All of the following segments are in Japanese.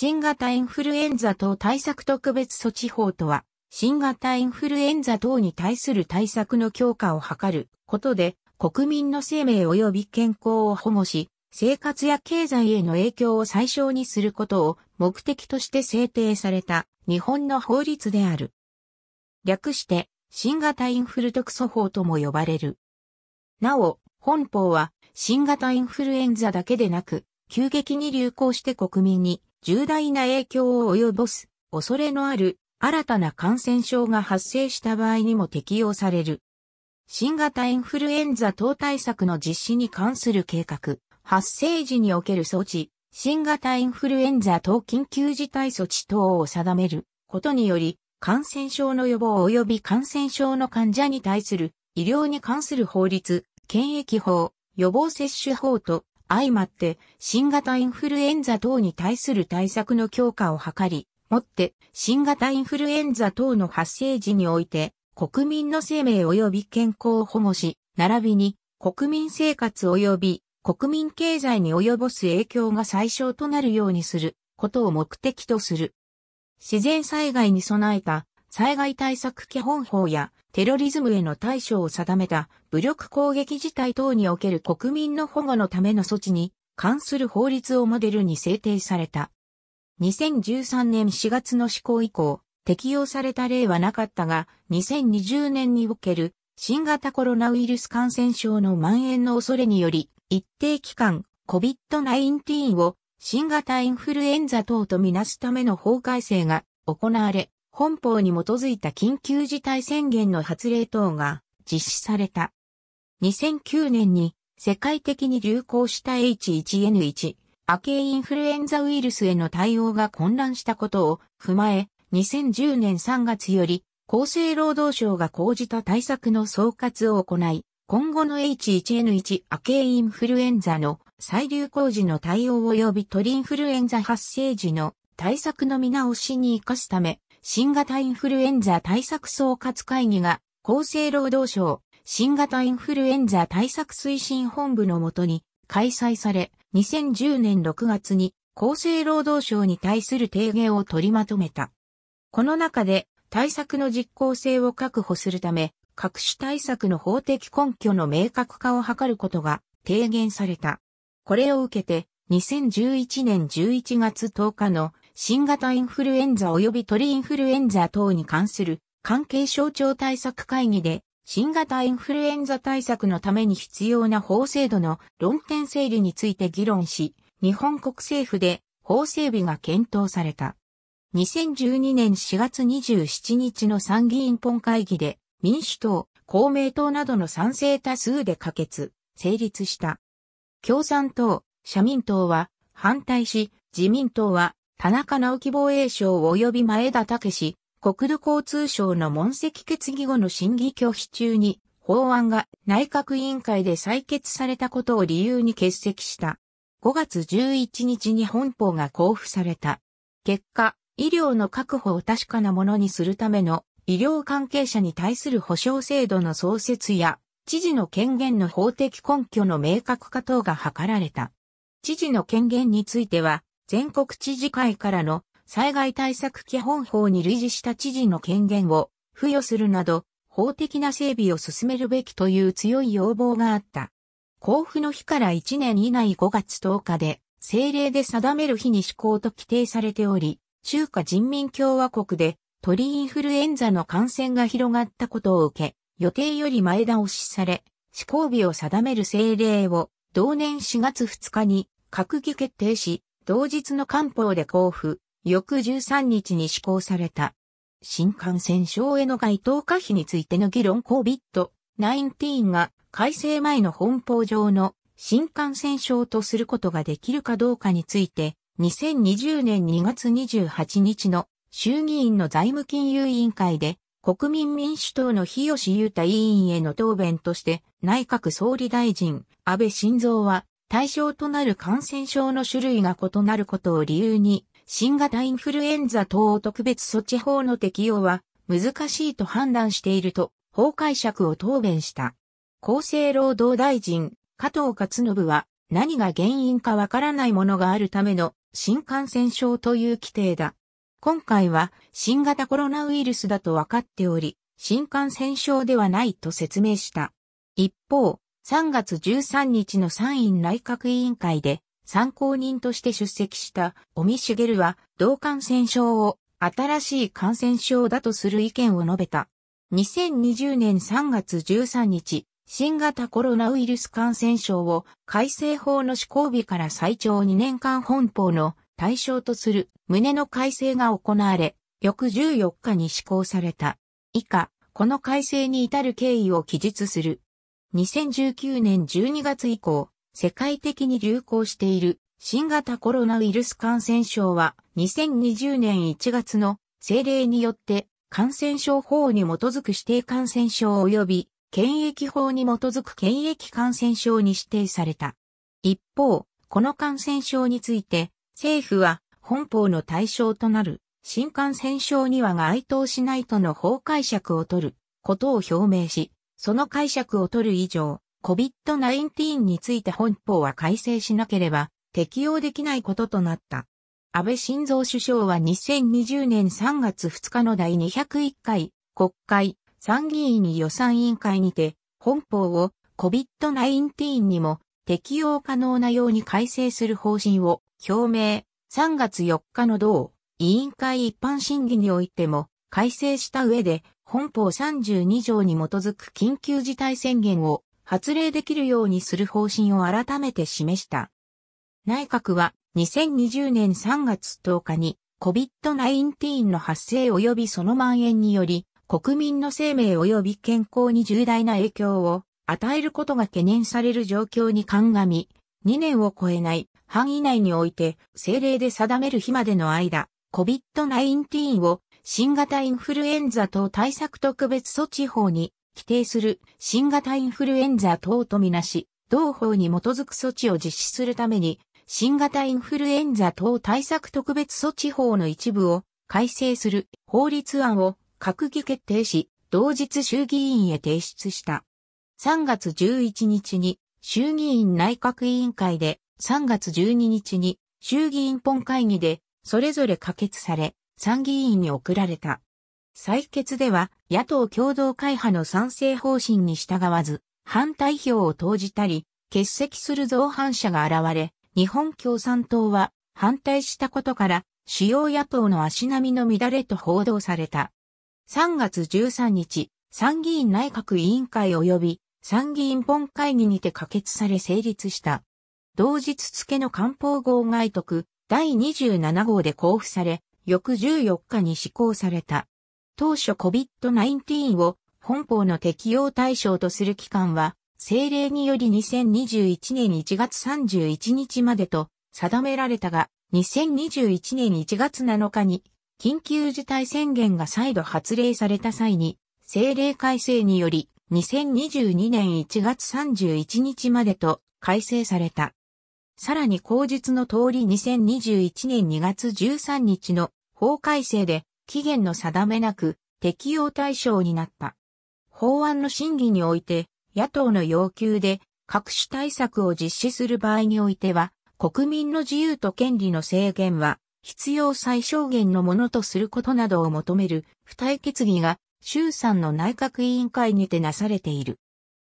新型インフルエンザ等対策特別措置法とは、新型インフルエンザ等に対する対策の強化を図ることで、国民の生命及び健康を保護し、生活や経済への影響を最小にすることを目的として制定された日本の法律である。略して、新型インフル特措法とも呼ばれる。なお、本法は新型インフルエンザだけでなく、急激に流行して国民に重大な影響を及ぼす恐れのある新たな感染症が発生した場合にも適用される。新型インフルエンザ等対策の実施に関する計画、発生時における措置、新型インフルエンザ等緊急事態措置等を定めることにより、感染症の予防及び感染症の患者に対する医療に関する法律、検疫法、予防接種法と相まって新型インフルエンザ等に対する対策の強化を図り、もって新型インフルエンザ等の発生時において国民の生命及び健康を保護し、並びに国民生活及び国民経済に及ぼす影響が最小となるようにすることを目的とする。自然災害に備えた災害対策基本法やテロリズムへの対処を定めた武力攻撃事態等における国民の保護のための措置に関する法律をモデルに制定された。2013年4月の施行以降、適用された例はなかったが、2020年における新型コロナウイルス感染症の蔓延の恐れにより、一定期間 COVID-19 を新型インフルエンザ等とみなすための法改正が行われ、本法に基づいた緊急事態宣言の発令等が実施された。2009年に世界的に流行した H1N1 アケインフルエンザウイルスへの対応が混乱したことを踏まえ、2010年3月より厚生労働省が講じた対策の総括を行い、今後の H1N1 アケインフルエンザの再流行時の対応及び鳥インフルエンザ発生時の対策の見直しに活かすため、新型インフルエンザ対策総括会議が、厚生労働省、新型インフルエンザ対策推進本部のもとに開催され、2010年6月に厚生労働省に対する提言を取りまとめた。この中で対策の実効性を確保するため、各種対策の法的根拠の明確化を図ることが提言された。これを受けて、2011年11月10日の新型インフルエンザ及び鳥インフルエンザ等に関する関係省庁対策会議で、新型インフルエンザ対策のために必要な法制度の論点整理について議論し、日本国政府で法整備が検討された。2012年4月27日の参議院本会議で、民主党、公明党などの賛成多数で可決、成立した。共産党、社民党は反対し、自民党は田中直樹防衛省及び前田武史、国土交通省の問責決議後の審議拒否中に、法案が内閣委員会で採決されたことを理由に欠席した。5月11日に本法が交付された。結果、医療の確保を確かなものにするための医療関係者に対する保障制度の創設や、知事の権限の法的根拠の明確化等が図られた。知事の権限については、全国知事会からの災害対策基本法に類似した知事の権限を付与するなど、法的な整備を進めるべきという強い要望があった。交付の日から1年以内5月10日で、政令で定める日に施行と規定されており、中華人民共和国で鳥インフルエンザの感染が広がったことを受け、予定より前倒しされ、施行日を定める政令を同年4月2日に閣議決定し、同日の官報で交付、翌13日に施行された。新幹線省への該当可否についての議論 COVID-19 が改正前の本法上の新幹線省とすることができるかどうかについて、2020年2月28日の衆議院の財務金融委員会で国民民主党の日吉裕太委員への答弁として内閣総理大臣安倍晋三は対象となる感染症の種類が異なることを理由に、新型インフルエンザ等特別措置法の適用は難しいと判断していると、法解釈を答弁した。厚生労働大臣、加藤勝信は、何が原因かわからないものがあるための新感染症という規定だ。今回は新型コロナウイルスだとわかっており、新感染症ではないと説明した。一方、3月13日の参院内閣委員会で参考人として出席した尾身茂は同感染症を新しい感染症だとする意見を述べた。2020年3月13日、新型コロナウイルス感染症を改正法の施行日から最長2年間本法の対象とする旨の改正が行われ、翌14日に施行された。以下、この改正に至る経緯を記述する。2019年12月以降、世界的に流行している新型コロナウイルス感染症は2020年1月の政令によって感染症法に基づく指定感染症及び検疫法に基づく検疫感染症に指定された。一方、この感染症について政府は本法の対象となる新感染症には該当しないとの法解釈を取ることを表明し、その解釈を取る以上、COVID-19 について本法は改正しなければ適用できないこととなった。安倍晋三首相は2020年3月2日の第201回国会参議院予算委員会にて本法を COVID-19 にも適用可能なように改正する方針を表明3月4日の同委員会一般審議においても改正した上で、本法32条に基づく緊急事態宣言を発令できるようにする方針を改めて示した。内閣は2020年3月10日に COVID-19 の発生及びその蔓延により国民の生命及び健康に重大な影響を与えることが懸念される状況に鑑み、2年を超えない範囲内において政令で定める日までの間、COVID-19 を新型インフルエンザ等対策特別措置法に規定する新型インフルエンザ等とみなし、同法に基づく措置を実施するために、新型インフルエンザ等対策特別措置法の一部を改正する法律案を閣議決定し、同日衆議院へ提出した。3月11日に衆議院内閣委員会で3月12日に衆議院本会議でそれぞれ可決され、参議院に送られた。採決では野党共同会派の賛成方針に従わず、反対票を投じたり、欠席する造反者が現れ、日本共産党は反対したことから、主要野党の足並みの乱れと報道された。3月13日、参議院内閣委員会及び参議院本会議にて可決され成立した。同日付の官報号外徳第27号で交付され、翌14日に施行された。当初 COVID-19 を本法の適用対象とする期間は、政令により2021年1月31日までと定められたが、2021年1月7日に緊急事態宣言が再度発令された際に、政令改正により2022年1月31日までと改正された。さらに口述の通り2021年2月13日の法改正で期限の定めなく適用対象になった。法案の審議において、野党の要求で各種対策を実施する場合においては、国民の自由と権利の制限は必要最小限のものとすることなどを求める付帯決議が衆参の内閣委員会にてなされている。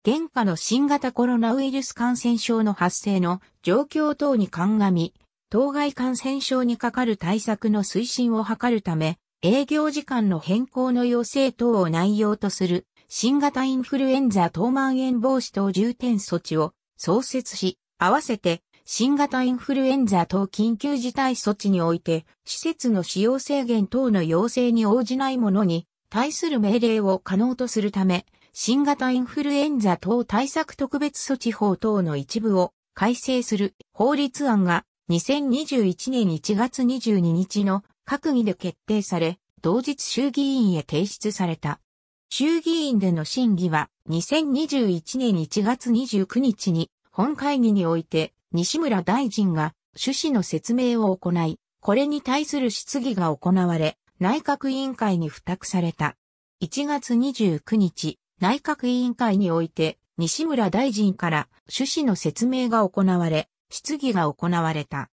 現下の新型コロナウイルス感染症の発生の状況等に鑑み、当該感染症にかかる対策の推進を図るため、営業時間の変更の要請等を内容とする新型インフルエンザ等蔓延防止等重点措置を創設し、合わせて新型インフルエンザ等緊急事態措置において、施設の使用制限等の要請に応じない者に対する命令を可能とするため、新型インフルエンザ等対策特別措置法等の一部を改正する法律案が2021年1月22日の閣議で決定され、同日衆議院へ提出された。衆議院での審議は2021年1月29日に本会議において西村大臣が趣旨の説明を行い、これに対する質疑が行われ、内閣委員会に付託された。1月29日、内閣委員会において西村大臣から趣旨の説明が行われ、質疑が行われた。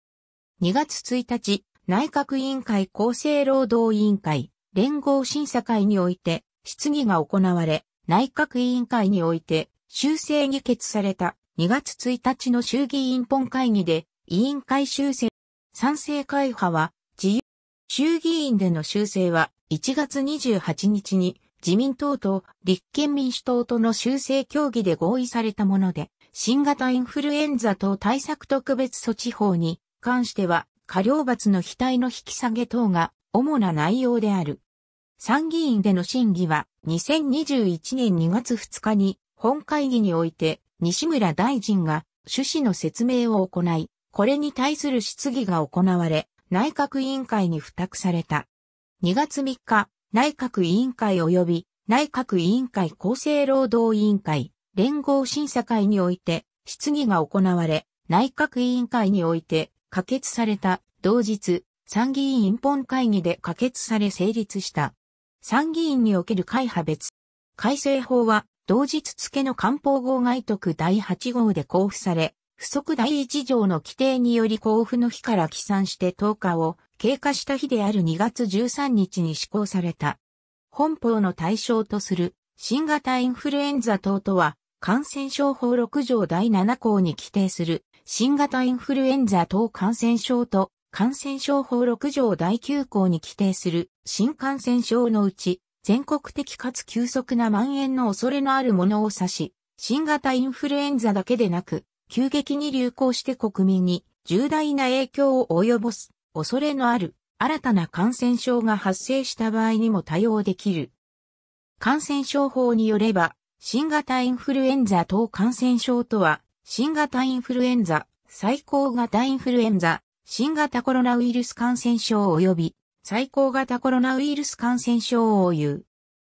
2月1日、内閣委員会厚生労働委員会、連合審査会において、質疑が行われ、内閣委員会において、修正議決された2月1日の衆議院本会議で、委員会修正、賛成会派は、自由、衆議院での修正は、1月28日に、自民党と立憲民主党との修正協議で合意されたもので、新型インフルエンザ等対策特別措置法に関しては、過料罰の非対の引き下げ等が主な内容である。参議院での審議は2021年2月2日に本会議において西村大臣が趣旨の説明を行い、これに対する質疑が行われ、内閣委員会に付託された。2月3日、内閣委員会及び内閣委員会厚生労働委員会、連合審査会において質疑が行われ、内閣委員会において可決された同日、参議院本会議で可決され成立した。参議院における会派別。改正法は同日付の官報号外徳第8号で交付され、不足第1条の規定により交付の日から起算して10日を経過した日である2月13日に施行された。本法の対象とする新型インフルエンザ等とは感染症法6条第7項に規定する新型インフルエンザ等感染症と感染症法6条第9項に規定する新感染症のうち全国的かつ急速な蔓延の恐れのあるものを指し、新型インフルエンザだけでなく、急激に流行して国民に重大な影響を及ぼす恐れのある新たな感染症が発生した場合にも対応できる。感染症法によれば、新型インフルエンザ等感染症とは、新型インフルエンザ、最高型インフルエンザ、新型コロナウイルス感染症及び、最高型コロナウイルス感染症を言う。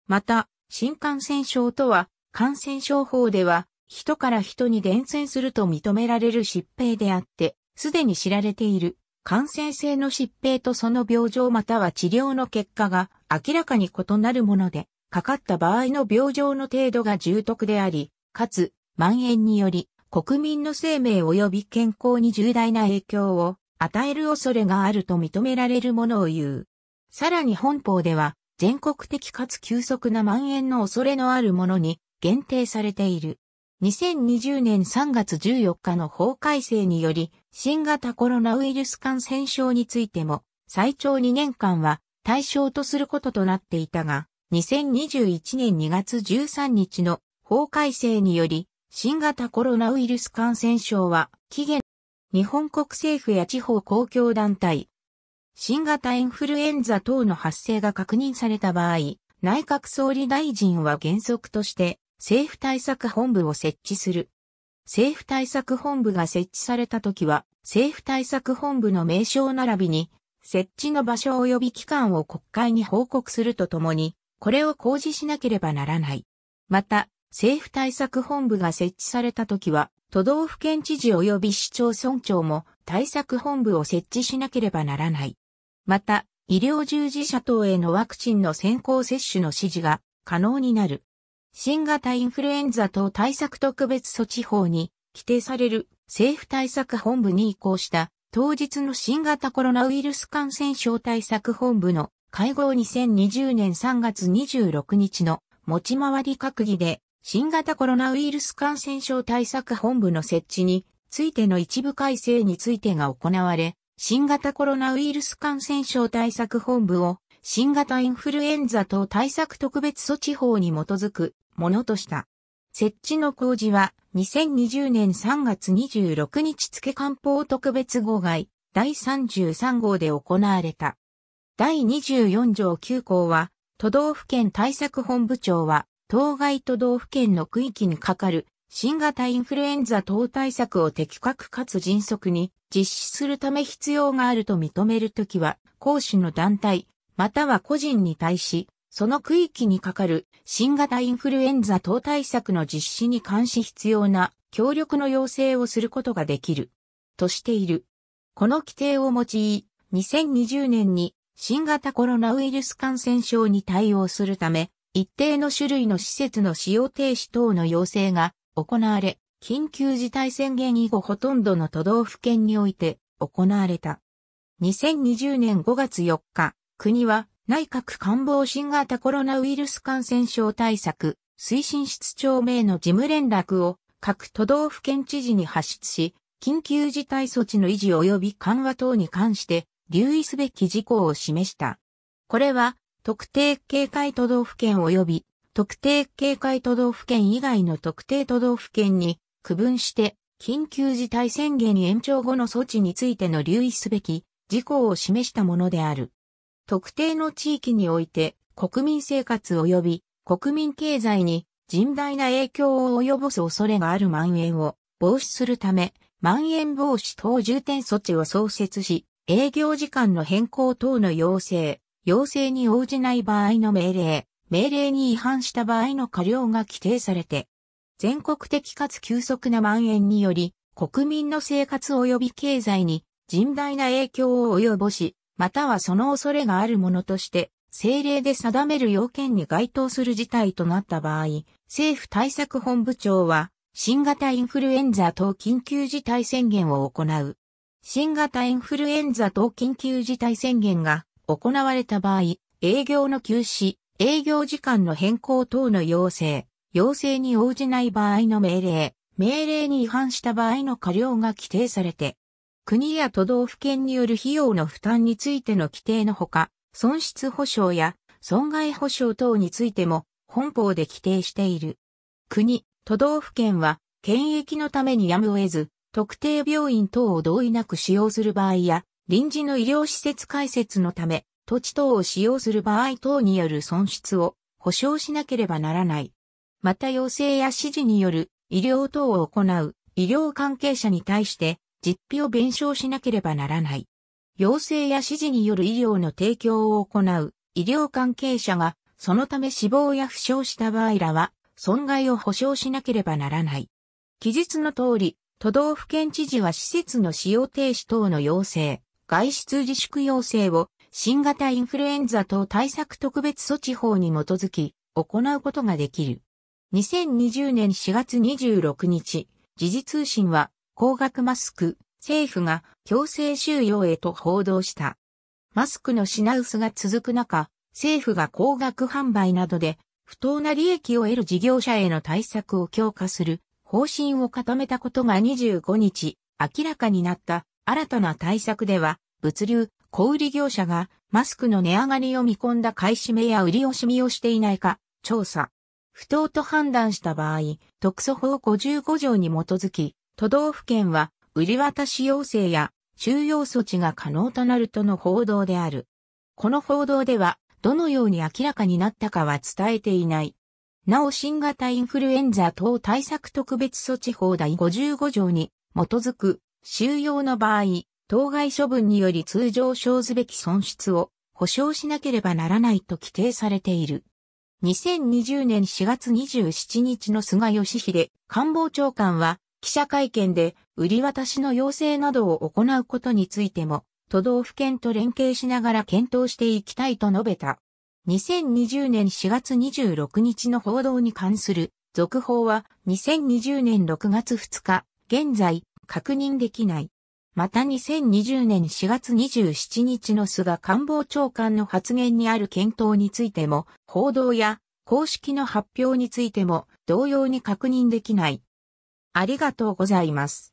また、新感染症とは、感染症法では、人から人に伝染すると認められる疾病であって、すでに知られている、感染性の疾病とその病状または治療の結果が明らかに異なるもので、かかった場合の病状の程度が重篤であり、かつ、蔓延により、国民の生命及び健康に重大な影響を与える恐れがあると認められるものを言う。さらに本法では、全国的かつ急速な蔓延の恐れのあるものに限定されている。2020年3月14日の法改正により、新型コロナウイルス感染症についても、最長2年間は対象とすることとなっていたが、2021年2月13日の法改正により、新型コロナウイルス感染症は、期限、日本国政府や地方公共団体、新型インフルエンザ等の発生が確認された場合、内閣総理大臣は原則として、政府対策本部を設置する。政府対策本部が設置された時は、政府対策本部の名称並びに、設置の場所及び期間を国会に報告するとともに、これを公示しなければならない。また、政府対策本部が設置された時は、都道府県知事及び市町村長も対策本部を設置しなければならない。また、医療従事者等へのワクチンの先行接種の指示が可能になる。新型インフルエンザ等対策特別措置法に規定される政府対策本部に移行した当日の新型コロナウイルス感染症対策本部の会合2020年3月26日の持ち回り閣議で新型コロナウイルス感染症対策本部の設置についての一部改正についてが行われ、新型コロナウイルス感染症対策本部を新型インフルエンザ等対策特別措置法に基づくものとした。設置の工事は2020年3月26日付官報特別号外第33号で行われた。第24条9項は、都道府県対策本部長は、当該都道府県の区域にかかる新型インフルエンザ等対策を的確かつ迅速に実施するため必要があると認めるときは、講師の団体、または個人に対し、その区域にかかる新型インフルエンザ等対策の実施に関し必要な協力の要請をすることができる。としている。この規定を用い、2020年に新型コロナウイルス感染症に対応するため、一定の種類の施設の使用停止等の要請が行われ、緊急事態宣言以後ほとんどの都道府県において行われた。2020年5月4日、国は内閣官房新型コロナウイルス感染症対策推進室長名の事務連絡を各都道府県知事に発出し、緊急事態措置の維持及び緩和等に関して留意すべき事項を示した。これは、特定警戒都道府県及び特定警戒都道府県以外の特定都道府県に区分して緊急事態宣言延長後の措置についての留意すべき事項を示したものである。特定の地域において国民生活及び国民経済に甚大な影響を及ぼす恐れがある蔓延を防止するため、蔓延防止等重点措置を創設し、営業時間の変更等の要請、要請に応じない場合の命令、命令に違反した場合の過料が規定されて、全国的かつ急速な蔓延により、国民の生活及び経済に甚大な影響を及ぼし、またはその恐れがあるものとして、政令で定める要件に該当する事態となった場合、政府対策本部長は、新型インフルエンザ等緊急事態宣言を行う。新型インフルエンザ等緊急事態宣言が行われた場合、営業の休止、営業時間の変更等の要請、要請に応じない場合の命令、命令に違反した場合の過料が規定されて、国や都道府県による費用の負担についての規定のほか、損失保障や損害保障等についても本法で規定している。国、都道府県は、権益のためにやむを得ず、特定病院等を同意なく使用する場合や、臨時の医療施設開設のため、土地等を使用する場合等による損失を保障しなければならない。また要請や指示による医療等を行う医療関係者に対して実費を弁償しなければならない。要請や指示による医療の提供を行う医療関係者がそのため死亡や負傷した場合らは損害を保障しなければならない。記述の通り、都道府県知事は施設の使用停止等の要請、外出自粛要請を新型インフルエンザ等対策特別措置法に基づき行うことができる。2020年4月26日、時事通信は高額マスク、政府が強制収容へと報道した。マスクの品薄が続く中、政府が高額販売などで不当な利益を得る事業者への対策を強化する方針を固めたことが25日、明らかになった新たな対策では、物流、小売業者がマスクの値上がりを見込んだ買い占めや売り惜しみをしていないか、調査。不当と判断した場合、特措法55条に基づき、都道府県は売り渡し要請や収容措置が可能となるとの報道である。この報道では、どのように明らかになったかは伝えていない。なお新型インフルエンザ等対策特別措置法第55条に基づく収容の場合、当該処分により通常生ずべき損失を保障しなければならないと規定されている。2020年4月27日の菅義偉官房長官は記者会見で売り渡しの要請などを行うことについても都道府県と連携しながら検討していきたいと述べた。2020年4月26日の報道に関する続報は2020年6月2日、現在確認できない。また2020年4月27日の菅官房長官の発言にある検討についても、報道や公式の発表についても同様に確認できない。ありがとうございます。